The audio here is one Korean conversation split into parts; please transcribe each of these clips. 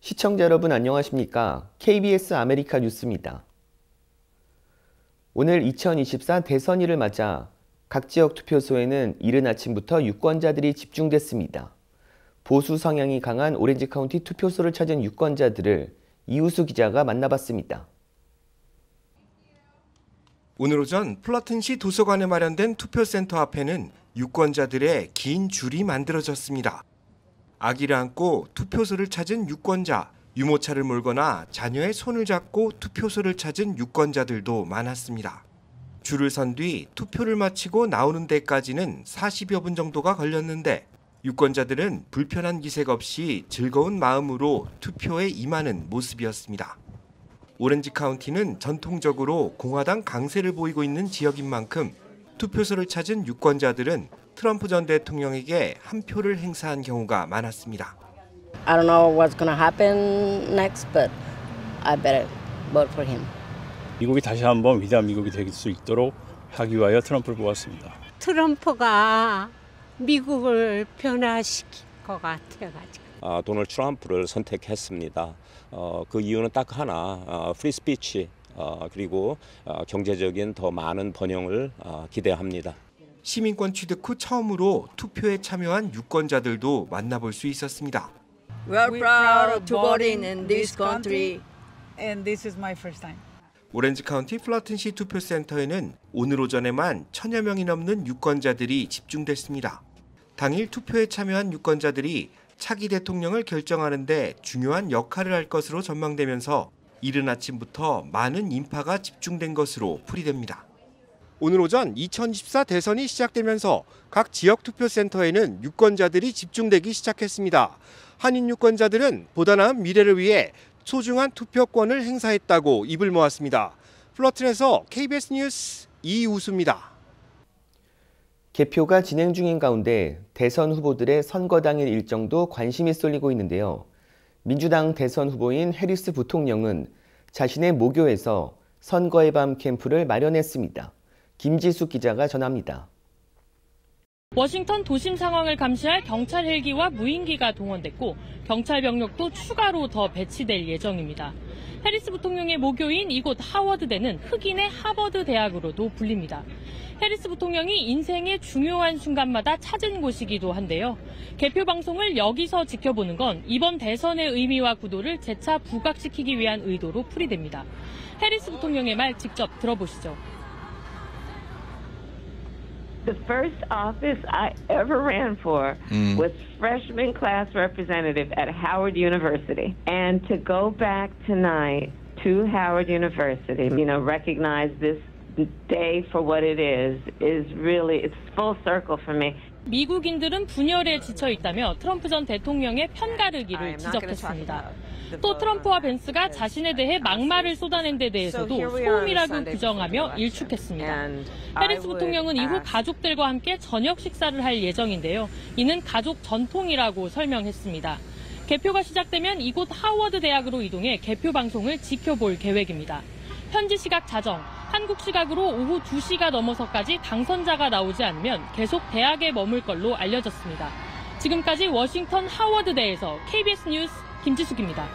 시청자 여러분 안녕하십니까? KBS 아메리카 뉴스입니다. 오늘 2024 대선일을 맞아 각 지역 투표소에는 이른 아침부터 유권자들이 집중됐습니다. 보수 성향이 강한 오렌지 카운티 투표소를 찾은 유권자들을 이우수 기자가 만나봤습니다. 오늘 오전 플라튼시 도서관에 마련된 투표센터 앞에는 유권자들의 긴 줄이 만들어졌습니다. 아기를 안고 투표소를 찾은 유권자 유모차를 몰거나 자녀의 손을 잡고 투표소를 찾은 유권자들도 많았습니다. 줄을 선 뒤 투표를 마치고 나오는 데까지는 40여 분 정도가 걸렸는데 유권자들은 불편한 기색 없이 즐거운 마음으로 투표에 임하는 모습이었습니다. 오렌지 카운티는 전통적으로 공화당 강세를 보이고 있는 지역인 만큼 투표소를 찾은 유권자들은 트럼프 전 대통령에게 한 표를 행사한 경우가 많았습니다. I don't know what's gonna happen next, but I better vote for him. 미국이 다시 한번 위대한 미국이 될 수 있도록 하기 위하여 트럼프를 뽑았습니다. 트럼프가 미국을 변화시킬 것 같아가지고. 아, 도널 트럼프를 선택했습니다. 어, 그 이유는 딱 하나, 프리스피치 어, 어, 그리고 어, 경제적인 더 많은 번영을 어, 기대합니다. 시민권 취득 후 처음으로 투표에 참여한 유권자들도 만나볼 수 있었습니다. We are proud to v o t in this country. And this is my first time. 오렌지 카운티 플라튼시 투표센터에는 오늘 오전에만 천여 명이 넘는 유권자들이 집중됐습니다. 당일 투표에 참여한 유권자들이 차기 대통령을 결정하는데 중요한 역할을 할 것으로 전망되면서 이른 아침부터 많은 인파가 집중된 것으로 풀이됩니다. 오늘 오전 2014 대선이 시작되면서 각 지역 투표센터에는 유권자들이 집중되기 시작했습니다. 한인 유권자들은 보다 나은 미래를 위해 소중한 투표권을 행사했다고 입을 모았습니다. 플러튼에서 KBS 뉴스 이우수입니다. 개표가 진행 중인 가운데 대선 후보들의 선거 당일 일정도 관심이 쏠리고 있는데요. 민주당 대선 후보인 해리스 부통령은 자신의 모교에서 선거의 밤 캠프를 마련했습니다. 김지숙 기자가 전합니다. 워싱턴 도심 상황을 감시할 경찰 헬기와 무인기가 동원됐고 경찰 병력도 추가로 더 배치될 예정입니다. 해리스 부통령의 모교인 이곳 하워드대는 흑인의 하버드 대학으로도 불립니다. 해리스 부통령이 인생의 중요한 순간마다 찾은 곳이기도 한데요. 개표 방송을 여기서 지켜보는 건 이번 대선의 의미와 구도를 재차 부각시키기 위한 의도로 풀이됩니다. 해리스 부통령의 말 직접 들어보시죠. the first office I ever ran for mm. was freshman class representative at Howard University. And to go back tonight to Howard University, you know, recognize this day for what it is, is really, it's full circle for me. 미국인들은 분열에 지쳐 있다며 트럼프 전 대통령의 편가르기를 지적했습니다. 또 트럼프와 벤스가 자신에 대해 막말을 쏟아낸 데 대해서도 소음이라고 규정하며 일축했습니다. 페리스 부통령은 이후 가족들과 함께 저녁 식사를 할 예정인데요. 이는 가족 전통이라고 설명했습니다. 개표가 시작되면 이곳 하워드 대학으로 이동해 개표 방송을 지켜볼 계획입니다. 현지 시각 자정 한국 시각으로 오후 2시가 넘어서까지 당선자가 나오지 않으면 계속 대학에 머물 걸로 알려졌습니다. 지금까지 워싱턴 하워드대에서 KBS 뉴스 김지숙입니다.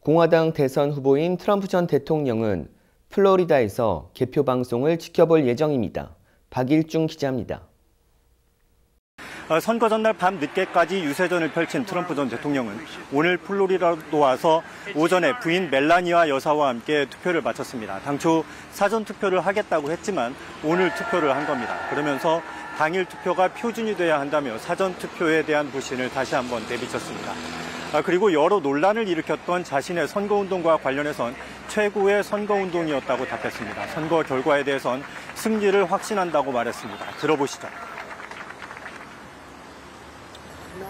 공화당 대선 후보인 트럼프 전 대통령은 플로리다에서 개표 방송을 지켜볼 예정입니다. 박일중 기자입니다. 어, 선거 전날 밤 늦게까지 유세전을 펼친 트럼프 전 대통령은 오늘 플로리다도 와서 오전에 부인 멜라니아 여사와 함께 투표를 마쳤습니다. 당초 사전 투표를 하겠다고 했지만 오늘 투표를 한 겁니다. 그러면서 당일 투표가 표준이 돼야 한다며 사전 투표에 대한 불신을 다시 한번 내비쳤습니다. 아, 그리고 여러 논란을 일으켰던 자신의 선거운동과 관련해선 최고의 선거운동이었다고 답했습니다. 선거 결과에 대해선 승리를 확신한다고 말했습니다. 들어보시죠.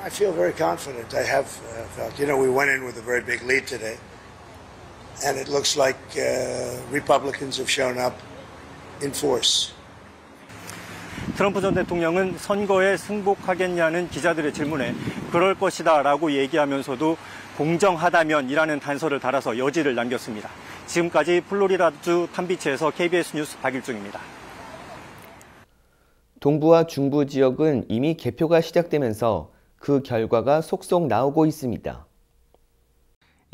I feel very confident. I have uh, felt, you know, we went in with a very big lead today, and it looks like uh, Republicans have shown up in force. 트럼프 전 대통령은 선거에 승복하겠냐는 기자들의 질문에 그럴 것이다 라고 얘기하면서도 공정하다면이라는 단서를 달아서 여지를 남겼습니다. 지금까지 플로리다주 탐비치에서 KBS 뉴스 박일중입니다. 동부와 중부 지역은 이미 개표가 시작되면서 그 결과가 속속 나오고 있습니다.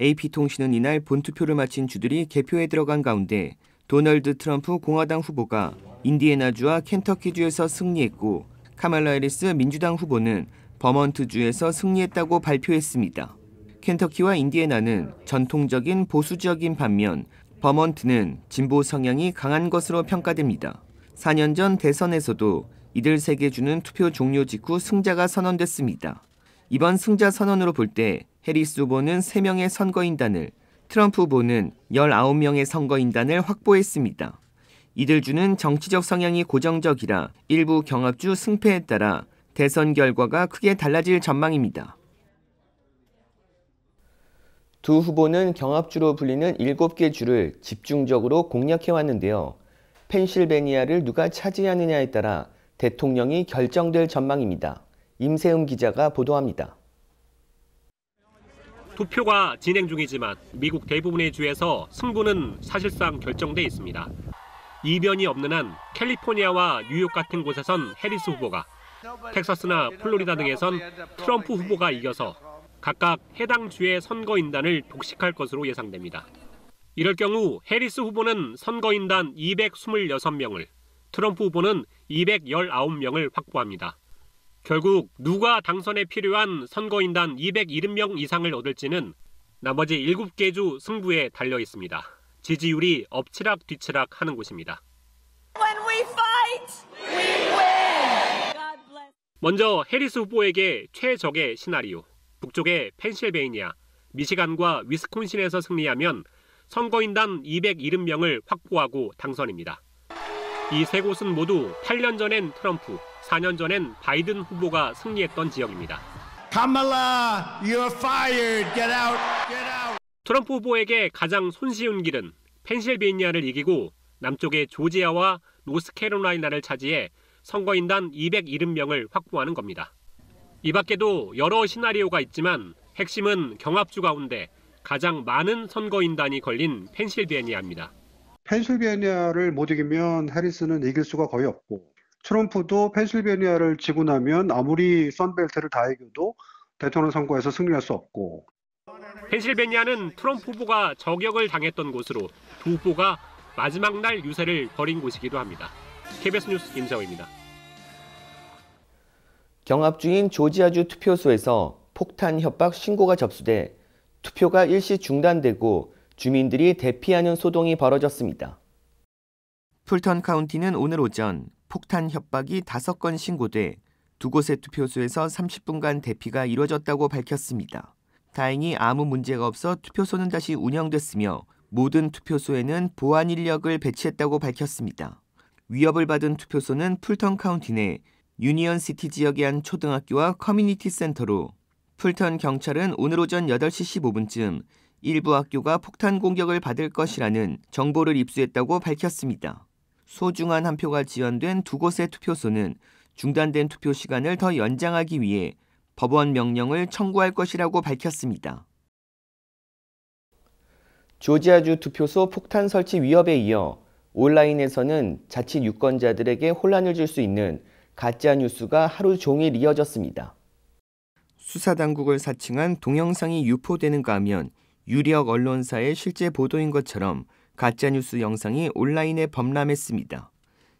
AP통신은 이날 본투표를 마친 주들이 개표에 들어간 가운데 도널드 트럼프 공화당 후보가 인디애나주와 켄터키주에서 승리했고 카말라 해리스 민주당 후보는 버먼트주에서 승리했다고 발표했습니다. 켄터키와 인디애나는 전통적인 보수 지역인 반면 버먼트는 진보 성향이 강한 것으로 평가됩니다. 4년 전 대선에서도 이들 세 개 주는 투표 종료 직후 승자가 선언됐습니다. 이번 승자 선언으로 볼 때 해리스 후보는 3명의 선거인단을, 트럼프 후보는 19명의 선거인단을 확보했습니다. 이들 주는 정치적 성향이 고정적이라 일부 경합주 승패에 따라 대선 결과가 크게 달라질 전망입니다. 두 후보는 경합주로 불리는 7개 주를 집중적으로 공략해 왔는데요. 펜실베니아를 누가 차지하느냐에 따라 대통령이 결정될 전망입니다. 임세음 기자가 보도합니다. 투표가 진행 중이지만 미국 대부분의 주에서 승부는 사실상 결정돼 있습니다. 이변이 없는 한 캘리포니아와 뉴욕 같은 곳에선 해리스 후보가 텍사스나 플로리다 등에선 트럼프 후보가 이겨서 각각 해당 주의 선거인단을 독식할 것으로 예상됩니다. 이럴 경우 해리스 후보는 선거인단 226명을, 트럼프 후보는 219명을 확보합니다. 결국 누가 당선에 필요한 선거인단 270명 이상을 얻을지는 나머지 7개 주 승부에 달려 있습니다. 지지율이 엎치락 뒤치락 하는 곳입니다. 먼저 해리스 후보에게 최적의 시나리오, 북쪽의 펜실베이니아, 미시간과 위스콘신에서 승리하면 선거인단 270명을 확보하고 당선입니다. 이세 곳은 모두 8년 전엔 트럼프, 4년 전엔 바이든 후보가 승리했던 지역입니다. 카말라, you're fired. Get out. Get out. 트럼프 후보에게 가장 손쉬운 길은 펜실베니아를 이기고 남쪽의 조지아와 노스캐롤라이나를 차지해 선거인단 270명을 확보하는 겁니다. 이 밖에도 여러 시나리오가 있지만 핵심은 경합주 가운데 가장 많은 선거인단이 걸린 펜실베니아입니다 펜실베니아를 못 이기면 해리스는 이길 수가 거의 없고 트럼프도 펜실베니아를 지고 나면 아무리 선벨트를 다 이겨도 대통령 선거에서 승리할 수 없고 펜실베니아는 트럼프 후보가 저격을 당했던 곳으로 두 후보가 마지막 날 유세를 벌인 곳이기도 합니다. KBS 뉴스 김정우입니다 경합 중인 조지아주 투표소에서 폭탄 협박 신고가 접수돼 투표가 일시 중단되고 주민들이 대피하는 소동이 벌어졌습니다. 풀턴 카운티는 오늘 오전 폭탄 협박이 5건 신고돼 두 곳의 투표소에서 30분간 대피가 이뤄졌다고 밝혔습니다. 다행히 아무 문제가 없어 투표소는 다시 운영됐으며 모든 투표소에는 보안 인력을 배치했다고 밝혔습니다. 위협을 받은 투표소는 풀턴 카운티 내 유니언 시티 지역의 한 초등학교와 커뮤니티 센터로 풀턴 경찰은 오늘 오전 8시 15분쯤 일부 학교가 폭탄 공격을 받을 것이라는 정보를 입수했다고 밝혔습니다. 소중한 한 표가 지연된 두 곳의 투표소는 중단된 투표 시간을 더 연장하기 위해 법원 명령을 청구할 것이라고 밝혔습니다. 조지아주 투표소 폭탄 설치 위협에 이어 온라인에서는 자칫 유권자들에게 혼란을 줄 수 있는 가짜 뉴스가 하루 종일 이어졌습니다. 수사당국을 사칭한 동영상이 유포되는가 하면 유력 언론사의 실제 보도인 것처럼 가짜뉴스 영상이 온라인에 범람했습니다.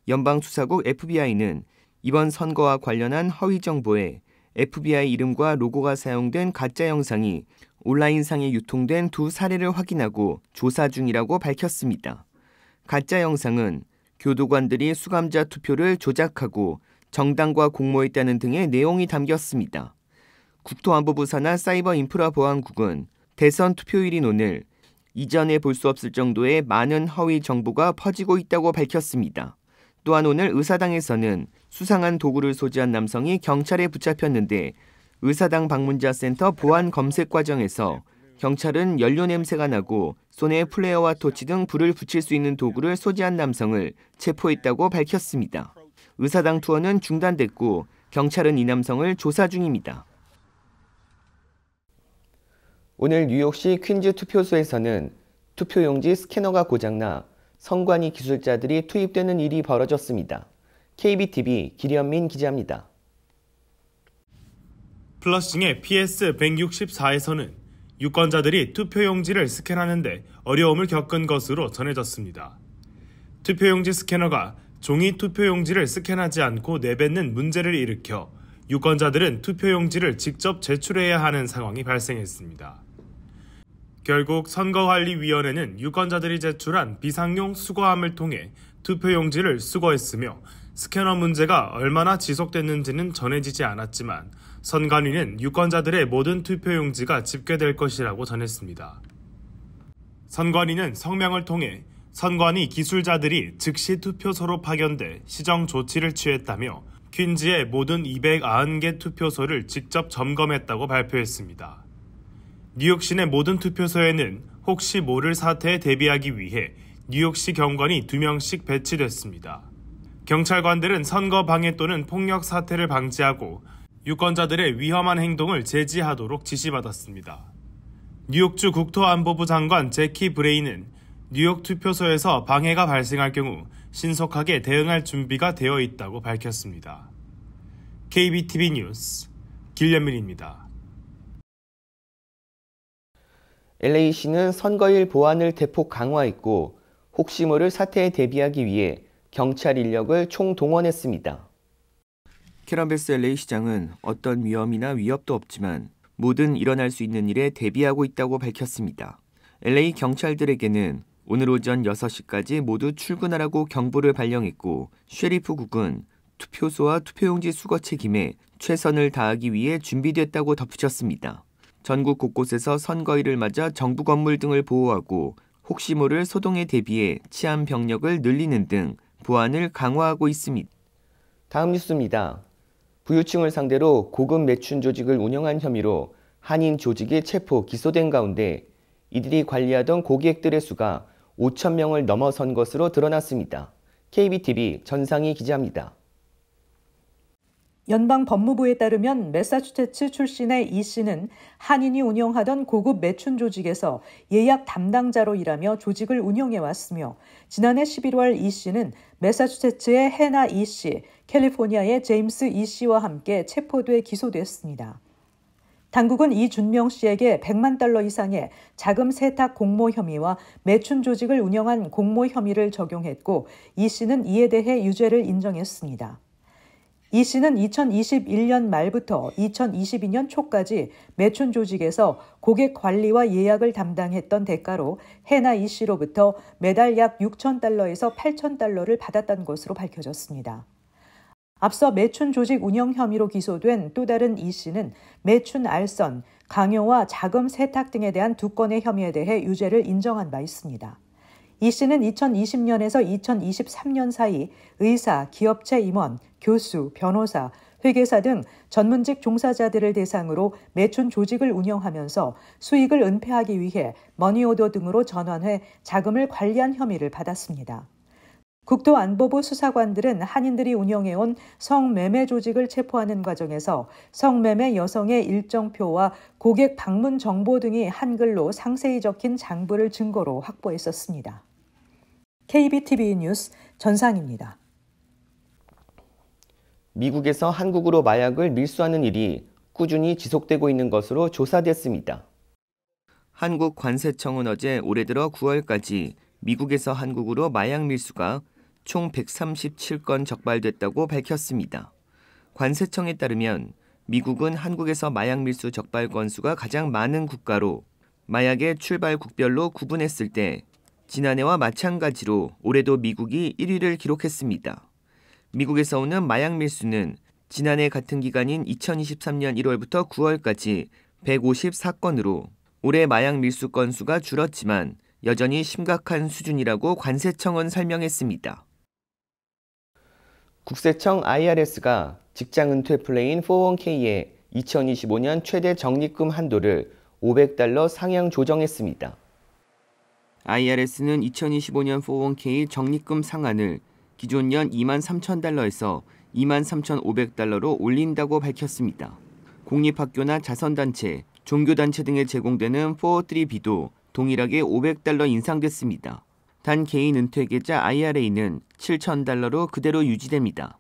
연방수사국 FBI는 이번 선거와 관련한 허위 정보에 FBI 이름과 로고가 사용된 가짜 영상이 온라인상에 유통된 두 사례를 확인하고 조사 중이라고 밝혔습니다. 가짜 영상은 교도관들이 수감자 투표를 조작하고 정당과 공모했다는 등의 내용이 담겼습니다. 국토안보부 산나 사이버인프라보안국은 대선 투표일인 오늘 이전에 볼 수 없을 정도의 많은 허위 정보가 퍼지고 있다고 밝혔습니다. 또한 오늘 의사당에서는 수상한 도구를 소지한 남성이 경찰에 붙잡혔는데 의사당 방문자 센터 보안 검색 과정에서 경찰은 연료 냄새가 나고 손에 플레어와 토치 등 불을 붙일 수 있는 도구를 소지한 남성을 체포했다고 밝혔습니다. 의사당 투어는 중단됐고 경찰은 이 남성을 조사 중입니다. 오늘 뉴욕시 퀸즈 투표소에서는 투표용지 스캐너가 고장나 선관위 기술자들이 투입되는 일이 벌어졌습니다. KBTV 기련민 기자입니다. 플러싱의 PS164에서는 유권자들이 투표용지를 스캔하는데 어려움을 겪은 것으로 전해졌습니다. 투표용지 스캐너가 종이 투표용지를 스캔하지 않고 내뱉는 문제를 일으켜 유권자들은 투표용지를 직접 제출해야 하는 상황이 발생했습니다. 결국 선거관리위원회는 유권자들이 제출한 비상용 수거함을 통해 투표용지를 수거했으며 스캐너 문제가 얼마나 지속됐는지는 전해지지 않았지만 선관위는 유권자들의 모든 투표용지가 집계될 것이라고 전했습니다. 선관위는 성명을 통해 선관위 기술자들이 즉시 투표소로 파견돼 시정 조치를 취했다며 퀸즈의 모든 290개 투표소를 직접 점검했다고 발표했습니다. 뉴욕 시내 모든 투표소에는 혹시 모를 사태에 대비하기 위해 뉴욕시 경관이 두명씩 배치됐습니다. 경찰관들은 선거 방해 또는 폭력 사태를 방지하고 유권자들의 위험한 행동을 제지하도록 지시받았습니다. 뉴욕주 국토안보부 장관 제키 브레이는 뉴욕 투표소에서 방해가 발생할 경우 신속하게 대응할 준비가 되어 있다고 밝혔습니다. KBTV 뉴스 길현민입니다. LA시는 선거일 보안을 대폭 강화했고 혹시 모를 사태에 대비하기 위해 경찰 인력을 총동원했습니다. 캐런베스 LA시장은 어떤 위험이나 위협도 없지만 모든 일어날 수 있는 일에 대비하고 있다고 밝혔습니다. LA 경찰들에게는 오늘 오전 6시까지 모두 출근하라고 경보를 발령했고 쉐리프 국은 투표소와 투표용지 수거 책임에 최선을 다하기 위해 준비됐다고 덧붙였습니다. 전국 곳곳에서 선거일을 맞아 정부 건물 등을 보호하고 혹시 모를 소동에 대비해 치안 병력을 늘리는 등 보안을 강화하고 있습니다. 다음 뉴스입니다. 부유층을 상대로 고급 매춘 조직을 운영한 혐의로 한인 조직이 체포 기소된 가운데 이들이 관리하던 고객들의 수가 5천 명을 넘어선 것으로 드러났습니다. KBTV 전상희 기자입니다. 연방 법무부에 따르면 메사추세츠 출신의 이 씨는 한인이 운영하던 고급 매춘 조직에서 예약 담당자로 일하며 조직을 운영해 왔으며 지난해 11월 이 씨는 메사추세츠의헤나이 씨, 캘리포니아의 제임스 이 씨와 함께 체포돼 기소됐습니다. 당국은 이준명 씨에게 100만 달러 이상의 자금 세탁 공모 혐의와 매춘 조직을 운영한 공모 혐의를 적용했고 이 씨는 이에 대해 유죄를 인정했습니다. 이 씨는 2021년 말부터 2022년 초까지 매춘 조직에서 고객 관리와 예약을 담당했던 대가로 해나 이 씨로부터 매달 약 6천 달러에서 8천 달러를 받았던 것으로 밝혀졌습니다. 앞서 매춘 조직 운영 혐의로 기소된 또 다른 이 씨는 매춘 알선, 강요와 자금 세탁 등에 대한 두 건의 혐의에 대해 유죄를 인정한 바 있습니다. 이 씨는 2020년에서 2023년 사이 의사, 기업체 임원, 교수, 변호사, 회계사 등 전문직 종사자들을 대상으로 매춘 조직을 운영하면서 수익을 은폐하기 위해 머니오더 등으로 전환해 자금을 관리한 혐의를 받았습니다. 국토안보부 수사관들은 한인들이 운영해온 성매매 조직을 체포하는 과정에서 성매매 여성의 일정표와 고객 방문 정보 등이 한글로 상세히 적힌 장부를 증거로 확보했었습니다. KBTV 뉴스 전상입니다. 미국에서 한국으로 마약을 밀수하는 일이 꾸준히 지속되고 있는 것으로 조사됐습니다. 한국 관세청은 어제 올해 들어 9월까지 미국에서 한국으로 마약 밀수가 총 137건 적발됐다고 밝혔습니다. 관세청에 따르면 미국은 한국에서 마약 밀수 적발 건수가 가장 많은 국가로 마약의 출발 국별로 구분했을 때 지난해와 마찬가지로 올해도 미국이 1위를 기록했습니다. 미국에서 오는 마약 밀수는 지난해 같은 기간인 2023년 1월부터 9월까지 154건으로 올해 마약 밀수 건수가 줄었지만 여전히 심각한 수준이라고 관세청은 설명했습니다. 국세청 IRS가 직장 은퇴 플레인 401k의 2025년 최대 적립금 한도를 500달러 상향 조정했습니다. IRS는 2025년 401k 적립금 상한을 기존년 2만 3천 달러에서 2만 3,500달러로 올린다고 밝혔습니다. 공립학교나 자선단체, 종교단체 등에 제공되는 403B도 동일하게 500달러 인상됐습니다. 단 개인 은퇴계좌 IRA는 7,000달러로 그대로 유지됩니다.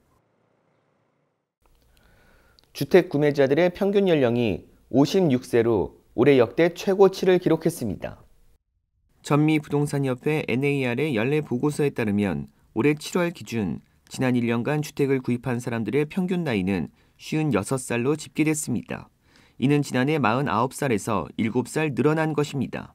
주택 구매자들의 평균 연령이 56세로 올해 역대 최고치를 기록했습니다. 전미 부동산협회 NAR의 연례 보고서에 따르면 올해 7월 기준 지난 1년간 주택을 구입한 사람들의 평균 나이는 56살로 집계됐습니다. 이는 지난해 49살에서 7살 늘어난 것입니다.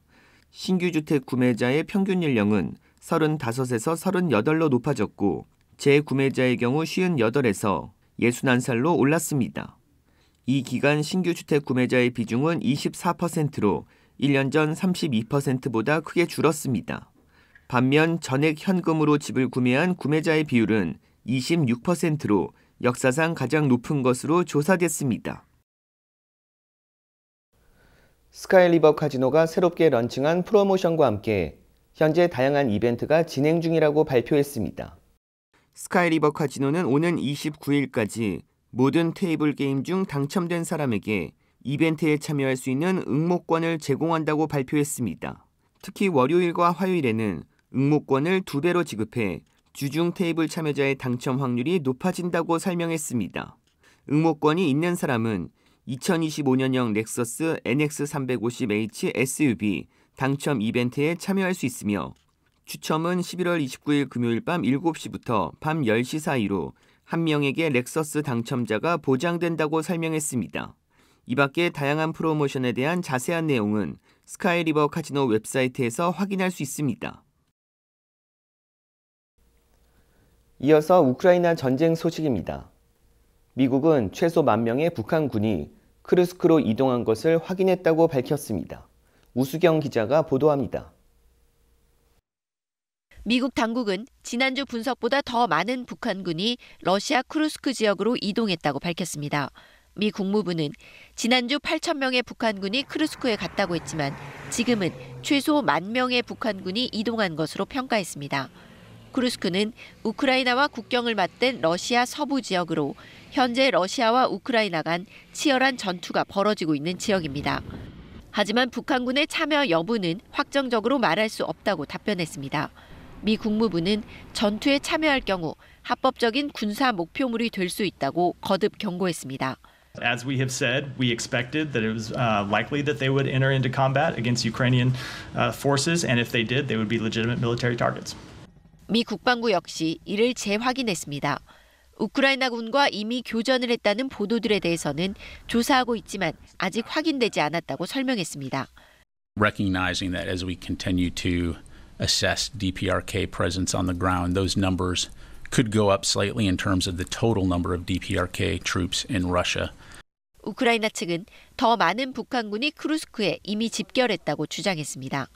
신규 주택 구매자의 평균 연령은 35에서 38로 높아졌고 재구매자의 경우 58에서 61살로 올랐습니다. 이 기간 신규 주택 구매자의 비중은 24%로 1년 전 32%보다 크게 줄었습니다. 반면 전액 현금으로 집을 구매한 구매자의 비율은 26%로 역사상 가장 높은 것으로 조사됐습니다. 스카이리버 카지노가 새롭게 런칭한 프로모션과 함께 현재 다양한 이벤트가 진행 중이라고 발표했습니다. 스카이리버 카지노는 오는 29일까지 모든 테이블 게임 중 당첨된 사람에게 이벤트에 참여할 수 있는 응모권을 제공한다고 발표했습니다. 특히 월요일과 화요일에는 응모권을 두 배로 지급해 주중 테이블 참여자의 당첨 확률이 높아진다고 설명했습니다. 응모권이 있는 사람은 2025년형 렉서스 NX350H SUV 당첨 이벤트에 참여할 수 있으며 추첨은 11월 29일 금요일 밤 7시부터 밤 10시 사이로 한 명에게 렉서스 당첨자가 보장된다고 설명했습니다. 이 밖에 다양한 프로모션에 대한 자세한 내용은 스카이리버 카지노 웹사이트에서 확인할 수 있습니다. 이어서 우크라이나 전쟁 소식입니다. 미국은 최소 만 명의 북한 군이 크루스크로 이동한 것을 확인했다고 밝혔습니다. 우수경 기자가 보도합니다. 미국 당국은 지난주 분석보다 더 많은 북한군이 러시아 크루스크 지역으로 이동했다고 밝혔습니다. 미 국무부는 지난주 8천 명의 북한군이 크루스크에 갔다고 했지만 지금은 최소 만 명의 북한군이 이동한 것으로 평가했습니다. 크루스크는 우크라이나와 국경을 맞댄 러시아 서부 지역으로 현재 러시아와 우크라이나 간 치열한 전투가 벌어지고 있는 지역입니다. 하지만 북한군의 참여 여부는 확정적으로 말할 수 없다고 답변했습니다. 미 국무부는 전투에 참여할 경우 합법적인 군사 목표물이 될 수 있다고 거듭 경고했습니다. As we have said, we expected that it was uh, likely that they would enter into combat against Ukrainian uh, forces, and if they did, they would be legitimate military targets. 미 국방부 역시 이를 재확인했습니다. 우크라이나군과 이미 교전을 했다는 보도들에 대해서는 조사하고 있지만 아직 확인되지 않았다고 설명했습니다. Recognizing that as we continue to assess DPRK presence on the ground, those numbers could go up slightly in terms of the total number of DPRK troops in Russia. 우크라이나 측은 더 많은 북한군이 크루스크에 이미 집결했다고 주장했습니다.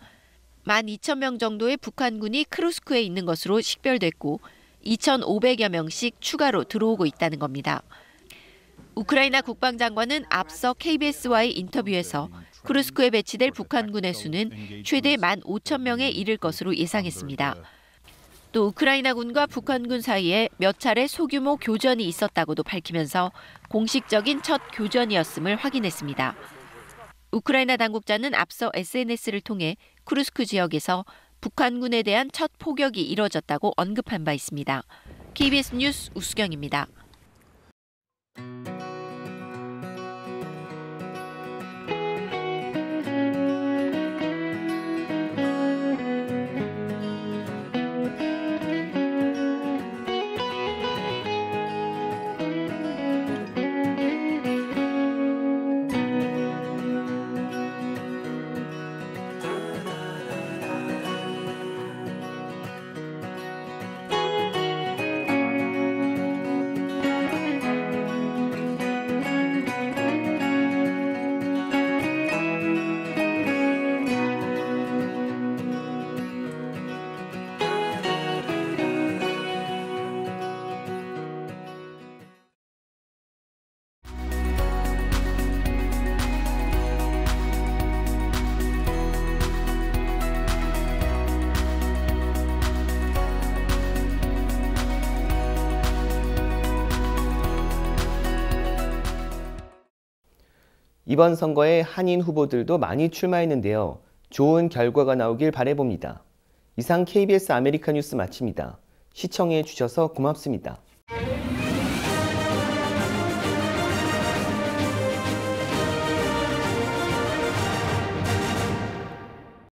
12,000명 정도의 북한군이 크루스크에 있는 것으로 식별됐고 2,500여 명씩 추가로 들어오고 있다는 겁니다. 우크라이나 국방장관은 앞서 KBS와의 인터뷰에서 크루스크에 배치될 북한군의 수는 최대 15,000명에 이를 것으로 예상했습니다. 또 우크라이나군과 북한군 사이에 몇 차례 소규모 교전이 있었다고도 밝히면서 공식적인 첫 교전이었음을 확인했습니다. 우크라이나 당국자는 앞서 SNS를 통해 크루스크 지역에서 북한군에 대한 첫 포격이 이뤄졌다고 언급한 바 있습니다. KBS 뉴스 우수경입니다. 이번 선거에 한인 후보들도 많이 출마했는데요. 좋은 결과가 나오길 바래봅니다. 이상 KBS 아메리카 뉴스 마칩니다. 시청해 주셔서 고맙습니다.